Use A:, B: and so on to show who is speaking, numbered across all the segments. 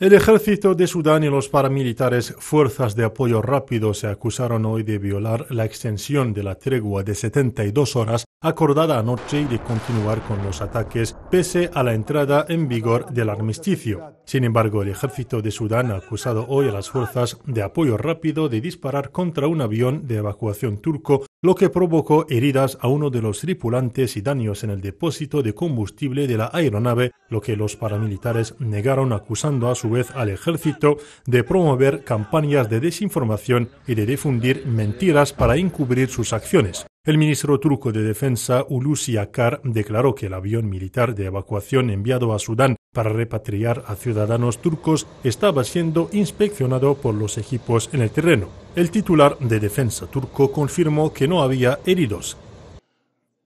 A: El ejército de Sudán y los paramilitares Fuerzas de Apoyo Rápido se acusaron hoy de violar la extensión de la tregua de 72 horas acordada anoche y de continuar con los ataques pese a la entrada en vigor del armisticio. Sin embargo, el ejército de Sudán ha acusado hoy a las Fuerzas de Apoyo Rápido de disparar contra un avión de evacuación turco lo que provocó heridas a uno de los tripulantes y daños en el depósito de combustible de la aeronave, lo que los paramilitares negaron acusando a su vez al ejército de promover campañas de desinformación y de difundir mentiras para encubrir sus acciones. El ministro turco de Defensa Ulusi Akar declaró que el avión militar de evacuación enviado a Sudán para repatriar a ciudadanos turcos estaba siendo inspeccionado por los equipos en el terreno. El titular de
B: defensa turco confirmó que no había heridos.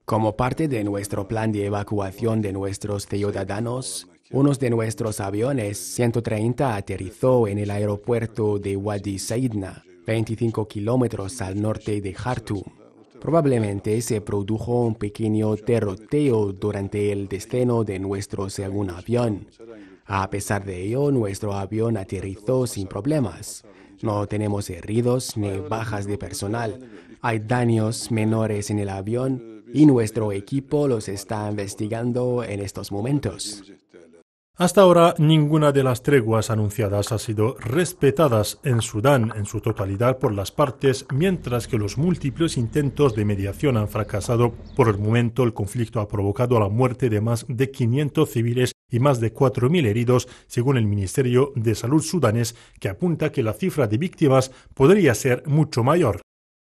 B: Como parte de nuestro plan de evacuación de nuestros ciudadanos, uno de nuestros aviones 130 aterrizó en el aeropuerto de Wadi Saidna, 25 kilómetros al norte de Khartoum. Probablemente se produjo un pequeño terroteo durante el destino de nuestro segundo avión. A pesar de ello, nuestro avión aterrizó sin problemas. No tenemos heridos ni bajas de personal. Hay daños menores en el avión y nuestro equipo los está investigando en estos momentos.
A: Hasta ahora, ninguna de las treguas anunciadas ha sido respetadas en Sudán en su totalidad por las partes, mientras que los múltiples intentos de mediación han fracasado. Por el momento, el conflicto ha provocado la muerte de más de 500 civiles y más de 4.000 heridos, según el Ministerio de Salud sudanés, que apunta que la cifra de víctimas podría ser mucho mayor.